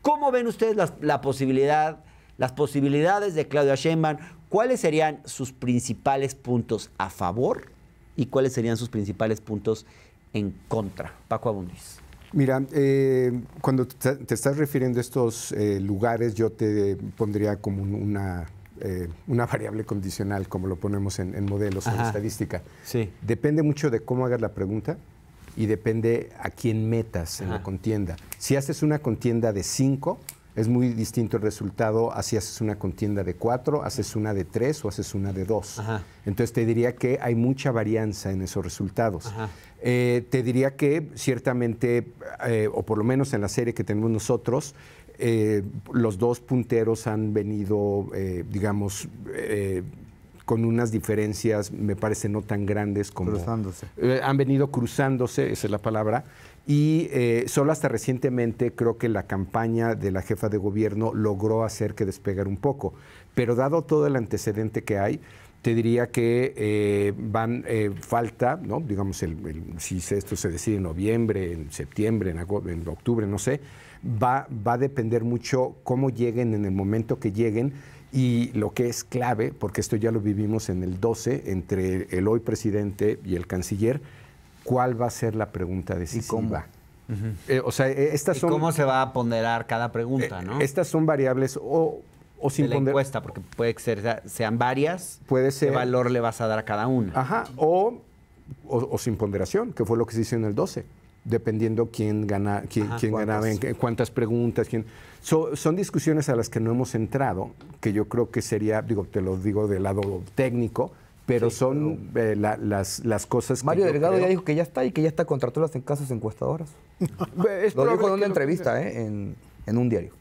¿Cómo ven ustedes las, la posibilidad, las posibilidades de Claudia Sheinbaum? ¿Cuáles serían sus principales puntos a favor y cuáles serían sus principales puntos en contra? Paco Abundis. Mira, eh, cuando te, estás refiriendo a estos eh, lugares, yo te pondría como una, eh, una variable condicional, como lo ponemos en, modelos, o en estadística. Sí. Depende mucho de cómo hagas la pregunta y depende a quién metas en la contienda. Si haces una contienda de cinco, es muy distinto el resultado así si haces una contienda de cuatro, haces una de tres o haces una de dos. Entonces te diría que hay mucha varianza en esos resultados. Eh, te diría que ciertamente, eh, o por lo menos en la serie que tenemos nosotros, eh, los dos punteros han venido, digamos, con unas diferencias, me parece, no tan grandes como... Cruzándose. han venido cruzándose, esa es la palabra, y eh, solo hasta recientemente creo que la campaña de la jefa de gobierno logró hacer que despegar un poco. Pero dado todo el antecedente que hay, te diría que eh, van eh, falta, digamos, si esto se decide en noviembre, en septiembre, en, en octubre, no sé, va a depender mucho cómo lleguen en el momento que lleguen. Y lo que es clave, porque esto ya lo vivimos en el 12, entre el hoy presidente y el canciller, cuál va a ser la pregunta decisiva. ¿Y cómo? Eh, o sea, eh, estas son, ¿Cómo se va a ponderar cada pregunta? Eh, ¿no? Estas son variables o, o sin de la encuesta, porque puede ser sean varias. Puede ser. ¿Qué valor le vas a dar a cada una? Ajá. O, o, sin ponderación, que fue lo que se hizo en el 12 dependiendo quién, gana, quién, ¿cuántas? cuántas preguntas, quién. son discusiones a las que no hemos entrado, que yo creo que sería, digo, te lo digo del lado técnico, pero son eh, las, las, cosas Mario Delgado ya dijo que ya está y que ya está contrató las en casas encuestadoras. es lo dijo en una entrevista, eh, en, un diario.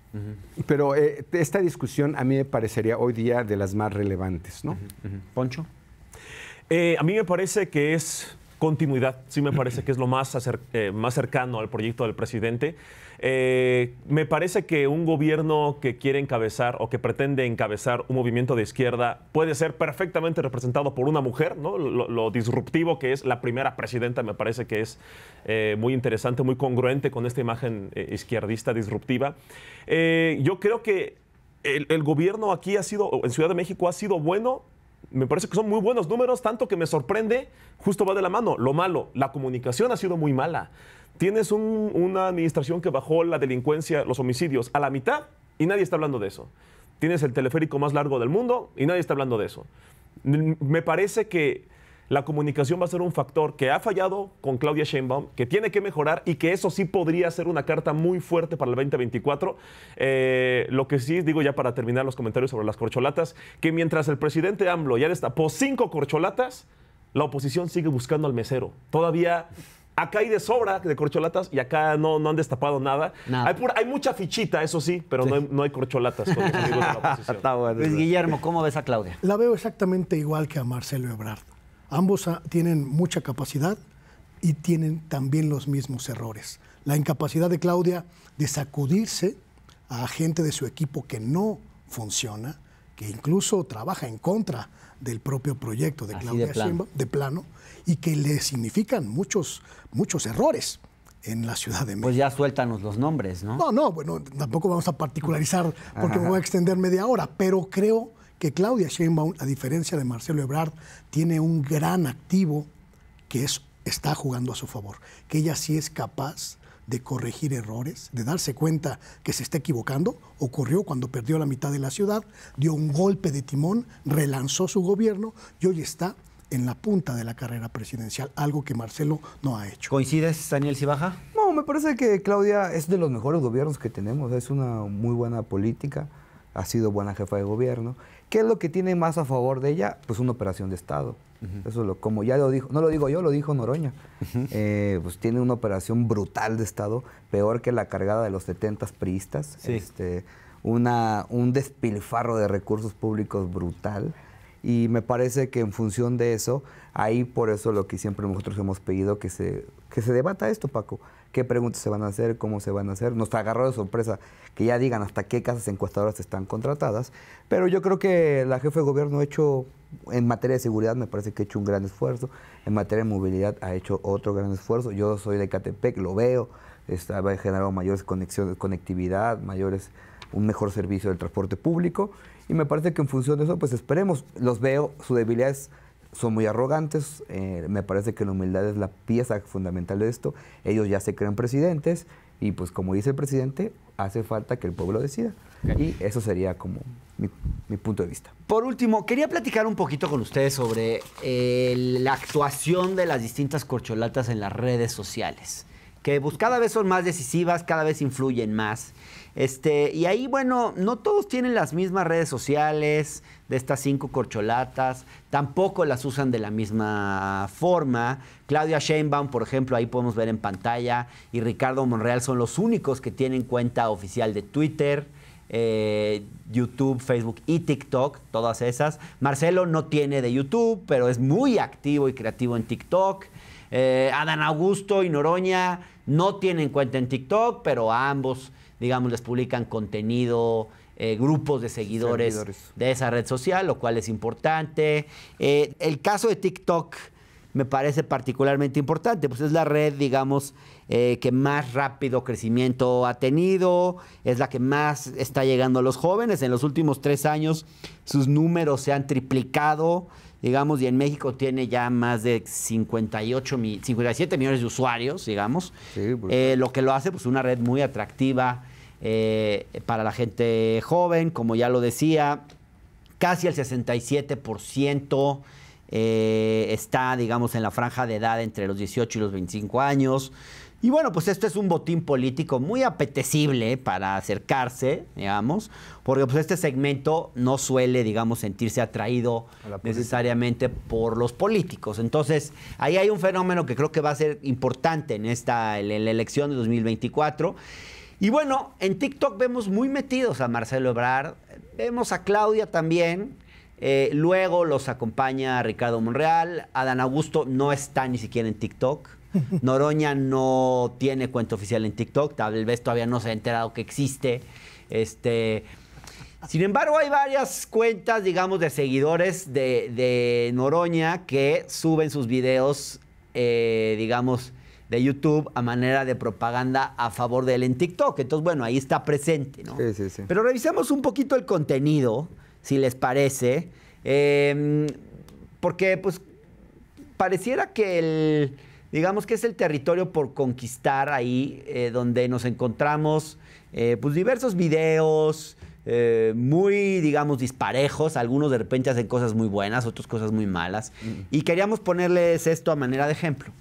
Pero eh, esta discusión a mí me parecería hoy día de las más relevantes, ¿no? Poncho. a mí me parece que es continuidad, sí me parece que es lo más, más cercano al proyecto del presidente. Eh, me parece que un gobierno que quiere encabezar o que pretende encabezar un movimiento de izquierda puede ser perfectamente representado por una mujer, ¿no? Lo, disruptivo que es la primera presidenta me parece que es eh, muy interesante, muy congruente con esta imagen eh, izquierdista disruptiva. yo creo que el, el gobierno aquí ha sido, en Ciudad de México ha sido bueno, me parece que son muy buenos números, tanto que me sorprende, justo va de la mano, lo malo, la comunicación ha sido muy mala. Tienes una administración que bajó la delincuencia, los homicidios a la mitad y nadie está hablando de eso. Tienes el teleférico más largo del mundo y nadie está hablando de eso. Me parece que la comunicación va a ser un factor que ha fallado con Claudia Sheinbaum, que tiene que mejorar y que eso sí podría ser una carta muy fuerte para el 2024. Eh, lo que sí digo ya para terminar los comentarios sobre las corcholatas, que mientras el presidente AMLO ya destapó cinco corcholatas, la oposición sigue buscando al mesero. Todavía Acá hay de sobra de corcholatas y acá no, no han destapado nada. Hay, mucha fichita, eso sí, pero No, hay, corcholatas con de Luis Guillermo, ¿cómo ves a Claudia? La veo exactamente igual que a Marcelo Ebrard. Ambos tienen mucha capacidad y tienen también los mismos errores. La incapacidad de Claudia de sacudirse a gente de su equipo que no funciona, que incluso trabaja en contra del propio proyecto de Claudia de de plano, y que le significan muchos, muchos errores en la Ciudad de México. Pues ya suéltanos los nombres, ¿no? No, no, bueno, tampoco vamos a particularizar porque me voy a extender media hora, pero creo que Claudia Sheinbaum, a diferencia de Marcelo Ebrard, tiene un gran activo que es, está jugando a su favor, que ella sí es capaz de corregir errores, de darse cuenta que se está equivocando. Ocurrió cuando perdió la mitad de la ciudad, dio un golpe de timón, relanzó su gobierno y hoy está en la punta de la carrera presidencial, algo que Marcelo no ha hecho. ¿Coincides, Daniel Cibaja? No, me parece que Claudia es de los mejores gobiernos que tenemos, es una muy buena política, ha sido buena jefa de gobierno. ¿Qué es lo que tiene más a favor de ella? Pues una operación de Estado. Eso lo, como ya lo dijo, no lo digo yo, lo dijo Noroña. Eh, pues tiene una operación brutal de Estado, peor que la cargada de los 70 priistas. Sí. Este, una, un despilfarro de recursos públicos brutal. Y me parece que en función de eso, ahí por eso lo que siempre nosotros hemos pedido que se, que se debata esto, Paco qué preguntas se van a hacer, cómo se van a hacer. Nos agarró de sorpresa que ya digan hasta qué casas encuestadoras están contratadas, pero yo creo que la jefe de gobierno ha hecho, en materia de seguridad me parece que ha hecho un gran esfuerzo, en materia de movilidad ha hecho otro gran esfuerzo. Yo soy de Catepec, lo veo, está, ha generado mayores conexiones, conectividad, mayores un mejor servicio del transporte público y me parece que en función de eso pues esperemos, los veo, su debilidad es son muy arrogantes, eh, me parece que la humildad es la pieza fundamental de esto, ellos ya se crean presidentes y pues como dice el presidente, hace falta que el pueblo decida. Y eso sería como mi, punto de vista. Por último, quería platicar un poquito con ustedes sobre eh, la actuación de las distintas corcholatas en las redes sociales, que cada vez son más decisivas, cada vez influyen más. Este, y ahí, bueno, no todos tienen las mismas redes sociales de estas cinco corcholatas, tampoco las usan de la misma forma. Claudia Sheinbaum, por ejemplo, ahí podemos ver en pantalla, y Ricardo Monreal son los únicos que tienen cuenta oficial de Twitter. Eh, YouTube, Facebook y TikTok, todas esas. Marcelo no tiene de YouTube, pero es muy activo y creativo en TikTok. Eh, Adán Augusto y Noroña no tienen cuenta en TikTok, pero ambos digamos, les publican contenido, eh, grupos de seguidores, de esa red social, lo cual es importante. Eh, el caso de TikTok me parece particularmente importante, pues es la red, digamos, eh, que más rápido crecimiento ha tenido, es la que más está llegando a los jóvenes. En los últimos tres años sus números se han triplicado digamos, y en México tiene ya más de 58 57 millones de usuarios, digamos, eh, lo que lo hace pues una red muy atractiva eh, para la gente joven, como ya lo decía, casi el 67% eh, está, digamos, en la franja de edad entre los 18 y los 25 años. Y bueno, pues esto es un botín político muy apetecible para acercarse, digamos, porque pues este segmento no suele, digamos, sentirse atraído necesariamente por los políticos. Entonces, ahí hay un fenómeno que creo que va a ser importante en esta la elección de 2024. Y bueno, en TikTok vemos muy metidos a Marcelo Ebrard, vemos a Claudia también, eh, luego los acompaña Ricardo Monreal, Adán Augusto no está ni siquiera en TikTok. Noroña no tiene cuenta oficial en TikTok, tal vez todavía no se ha enterado que existe. Este, sin embargo, hay varias cuentas, digamos, de seguidores de, Noroña que suben sus videos, eh, digamos, de YouTube a manera de propaganda a favor de él en TikTok. Entonces, bueno, ahí está presente, ¿no? Sí, sí, sí. Pero revisemos un poquito el contenido, si les parece, em, porque pues pareciera que el digamos que es el territorio por conquistar ahí eh, donde nos encontramos eh, pues diversos videos eh, muy, digamos, disparejos. Algunos de repente hacen cosas muy buenas, otros cosas muy malas. Mm. Y queríamos ponerles esto a manera de ejemplo.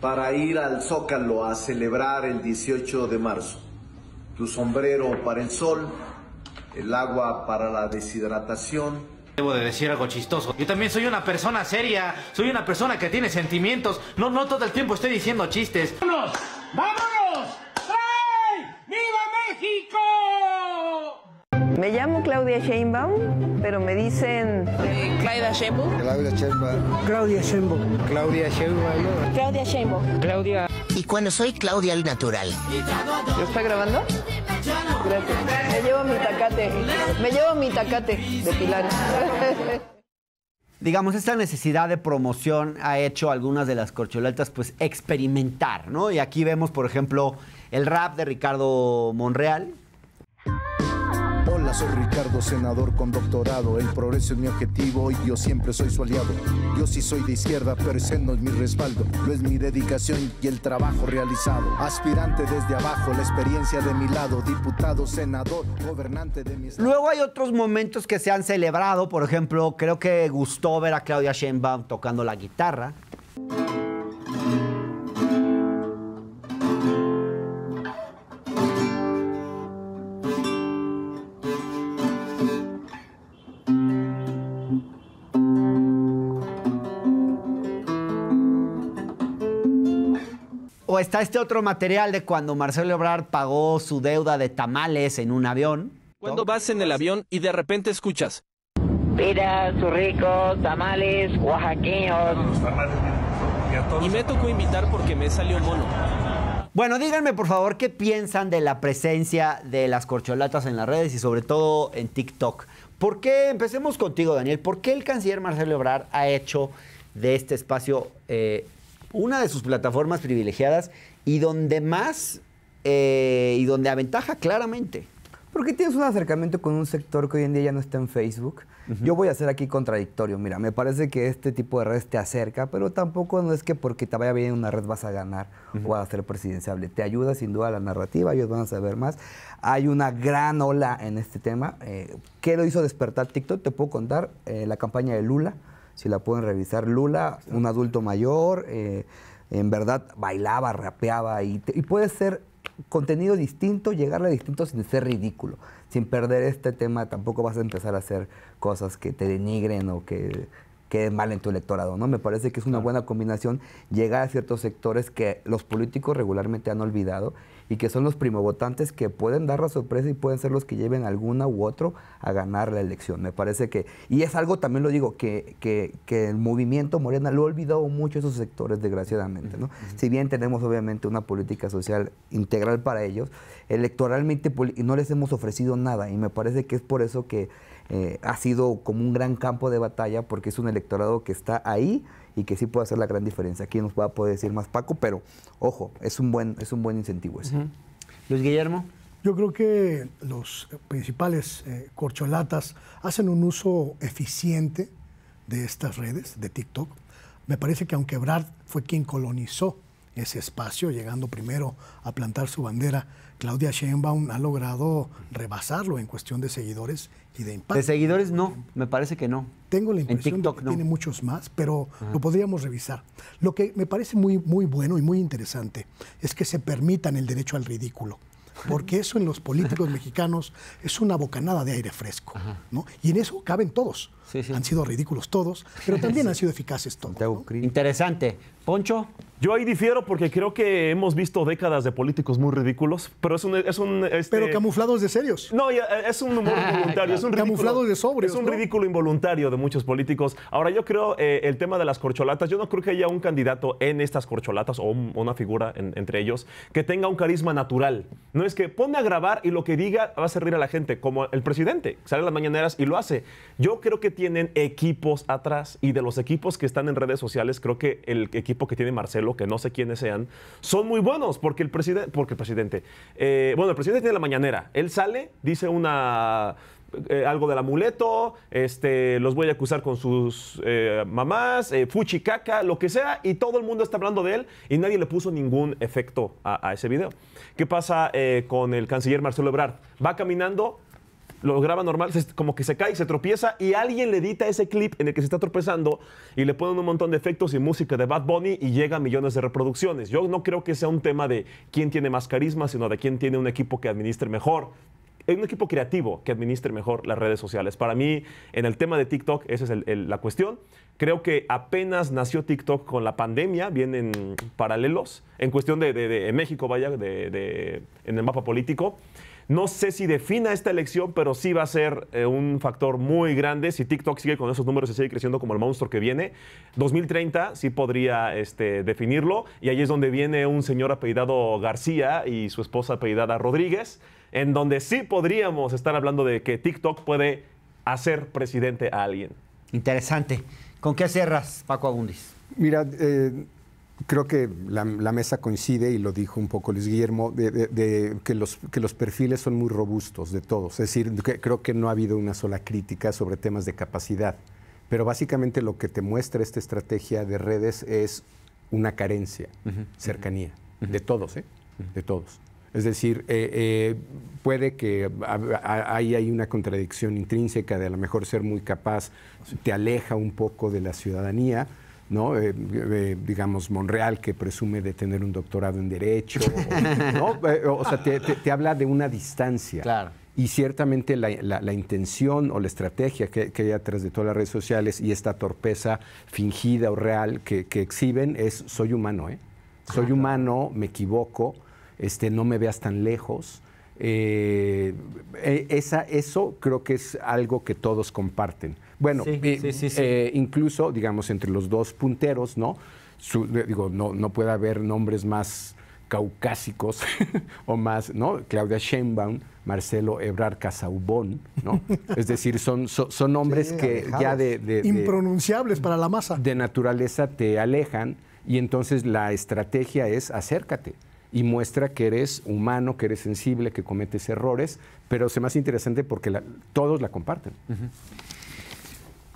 Para ir al Zócalo a celebrar el 18 de marzo, tu sombrero para el sol, el agua para la deshidratación, Debo de decir algo chistoso. Yo también soy una persona seria, soy una persona que tiene sentimientos. No, no todo el tiempo estoy diciendo chistes. ¡Vámonos! ¡Vámonos! ¡Ay! ¡Viva México! Me llamo Claudia Sheinbaum, pero me dicen... Claudia Sheinbaum. Claudia Sheinbaum. Claudia Sheinbaum. Claudia Sheinbaum. Claudia Sheinbaum. Claudia. Y cuando soy Claudia el natural. ¿Lo está grabando? Me llevo mi tacate, me llevo mi tacate de pilar Digamos, esta necesidad de promoción ha hecho algunas de las corcholatas pues experimentar, ¿no? Y aquí vemos, por ejemplo, el rap de Ricardo Monreal, soy Ricardo, senador con doctorado. El progreso es mi objetivo y yo siempre soy su aliado. Yo sí soy de izquierda, pero ese no es mi respaldo. No es mi dedicación y el trabajo realizado. Aspirante desde abajo, la experiencia de mi lado. Diputado, senador, gobernante de mi Luego hay otros momentos que se han celebrado. Por ejemplo, creo que gustó ver a Claudia Sheinbaum tocando la guitarra. está este otro material de cuando Marcelo Ebrard pagó su deuda de tamales en un avión. Cuando vas en el avión y de repente escuchas. mira, sus ricos, tamales, oaxaqueños. Y me tocó invitar porque me salió el mono. Bueno, díganme por favor qué piensan de la presencia de las corcholatas en las redes y sobre todo en TikTok. ¿Por qué, empecemos contigo Daniel, por qué el canciller Marcelo Ebrard ha hecho de este espacio eh, una de sus plataformas privilegiadas y donde más eh, y donde aventaja claramente. Porque tienes un acercamiento con un sector que hoy en día ya no está en Facebook. Yo voy a ser aquí contradictorio. Mira, me parece que este tipo de red te acerca, pero tampoco no es que porque te vaya bien una red vas a ganar o a ser presidenciable. Te ayuda sin duda la narrativa, ellos van a saber más. Hay una gran ola en este tema. Eh, ¿Qué lo hizo despertar TikTok? Te puedo contar eh, la campaña de Lula si la pueden revisar, Lula, un adulto mayor, eh, en verdad bailaba, rapeaba y, puede ser contenido distinto, llegarle a distinto sin ser ridículo. Sin perder este tema, tampoco vas a empezar a hacer cosas que te denigren o que queden mal en tu electorado, ¿no? Me parece que es una buena combinación llegar a ciertos sectores que los políticos regularmente han olvidado y que son los primovotantes que pueden dar la sorpresa y pueden ser los que lleven alguna u otro a ganar la elección. Me parece que, y es algo también lo digo, que, el movimiento Morena lo ha olvidado mucho esos sectores, desgraciadamente. Si bien tenemos obviamente una política social integral para ellos, electoralmente no les hemos ofrecido nada y me parece que es por eso que eh, ha sido como un gran campo de batalla porque es un electorado que está ahí y que sí puede hacer la gran diferencia. Aquí nos va a poder decir más Paco, pero ojo, es un buen, es un buen incentivo ese. Luis Guillermo. Yo creo que los principales eh, corcholatas hacen un uso eficiente de estas redes, de TikTok. Me parece que aunque Brad fue quien colonizó ese espacio, llegando primero a plantar su bandera. Claudia Sheinbaum ha logrado rebasarlo en cuestión de seguidores y de impacto. De seguidores no, me parece que no. Tengo la impresión de que tiene muchos más, pero lo podríamos revisar. Lo que me parece muy, muy bueno y muy interesante es que se permitan el derecho al ridículo porque eso en los políticos mexicanos es una bocanada de aire fresco, ¿no? Y en eso caben todos. Han sido ridículos todos, pero también han sido eficaces todos. Interesante. Poncho. Yo ahí difiero porque creo que hemos visto décadas de políticos muy ridículos, pero es un... Es un este... Pero camuflados de serios. No, eh, es un humor involuntario. de sobrios. Es un ridículo involuntario de muchos políticos. Ahora, yo creo eh, el tema de las corcholatas, yo no creo que haya un candidato en estas corcholatas o una figura entre ellos que tenga un carisma natural. No es que pone a grabar y lo que diga va a hacer servir a la gente, como el presidente, sale a las mañaneras y lo hace. Yo creo que tienen equipos atrás y de los equipos que están en redes sociales, creo que el equipo que tiene Marcelo, que no sé quiénes sean, son muy buenos porque el, presidente porque eh, presidente, bueno, el presidente tiene la mañanera, él sale, dice una... Eh, algo del amuleto, este, los voy a acusar con sus eh, mamás, fuchi caca, lo que sea, y todo el mundo está hablando de él y nadie le puso ningún efecto a, a ese video. ¿Qué pasa con el canciller Marcelo Ebrard? Va caminando, lo graba normal, como que se cae, se tropieza y alguien le edita ese clip en el que se está tropezando y le ponen un montón de efectos y música de Bad Bunny y llega a millones de reproducciones. Yo no creo que sea un tema de quién tiene más carisma, sino de quién tiene un equipo que administre mejor, un equipo creativo que administre mejor las redes sociales. Para mí, en el tema de TikTok, esa es la cuestión. Creo que apenas nació TikTok con la pandemia, vienen paralelos, en cuestión de, México, vaya, en el mapa político. No sé si defina esta elección, pero sí va a ser eh, un factor muy grande. Si TikTok sigue con esos números y sigue creciendo como el monstruo que viene, 2030 sí podría este, definirlo. Y ahí es donde viene un señor apellidado García y su esposa apellidada Rodríguez, en donde sí podríamos estar hablando de que TikTok puede hacer presidente a alguien. Interesante. ¿Con qué cierras, Paco Abundis? Mira, eh, creo que la, mesa coincide, y lo dijo un poco Luis Guillermo, de, que, los, que los perfiles son muy robustos de todos. Es decir, creo que no ha habido una sola crítica sobre temas de capacidad. Pero básicamente lo que te muestra esta estrategia de redes es una carencia, cercanía, de todos, ¿eh? De todos. Es decir, eh, eh, puede que ahí hay una contradicción intrínseca de a lo mejor ser muy capaz, te aleja un poco de la ciudadanía, ¿no? Eh, eh, digamos, Monreal, que presume de tener un doctorado en Derecho, eh, o, sea, te, habla de una distancia. Y ciertamente la, intención o la estrategia que, hay atrás de todas las redes sociales y esta torpeza fingida o real que, exhiben es soy humano, ¿eh? Ah, soy humano, me equivoco, este, no me veas tan lejos. Eh, eh, eso creo que es algo que todos comparten. Bueno, eh, incluso, digamos, entre los dos punteros, ¿no? digo, no, puede haber nombres más caucásicos o más, ¿no? Claudia Sheinbaum, Marcelo Ebrar Casaubón, ¿no? es decir, son, nombres que ya para la masa. De naturaleza te alejan y entonces la estrategia es acércate y muestra que eres humano, que eres sensible, que cometes errores, pero se me hace interesante porque la, todos la comparten.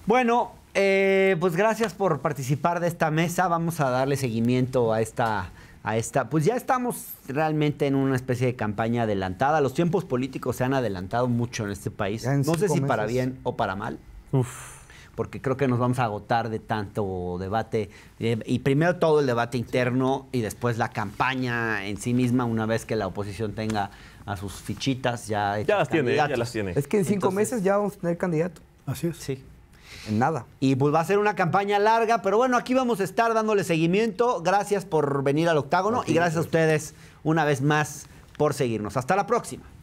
Bueno, eh, pues gracias por participar de esta mesa. Vamos a darle seguimiento a esta, a esta. Pues ya estamos realmente en una especie de campaña adelantada. Los tiempos políticos se han adelantado mucho en este país. no sé si para bien o para mal. Uf porque creo que nos vamos a agotar de tanto debate. Eh, y primero todo el debate interno y después la campaña en sí misma, una vez que la oposición tenga a sus fichitas ya. Ya las tiene, ya las tiene. Es que en cinco meses ya vamos a tener candidato. Así es. Sí. En nada. Y pues va a ser una campaña larga, pero bueno, aquí vamos a estar dándole seguimiento. Gracias por venir al octágono y gracias a ustedes una vez más por seguirnos. Hasta la próxima.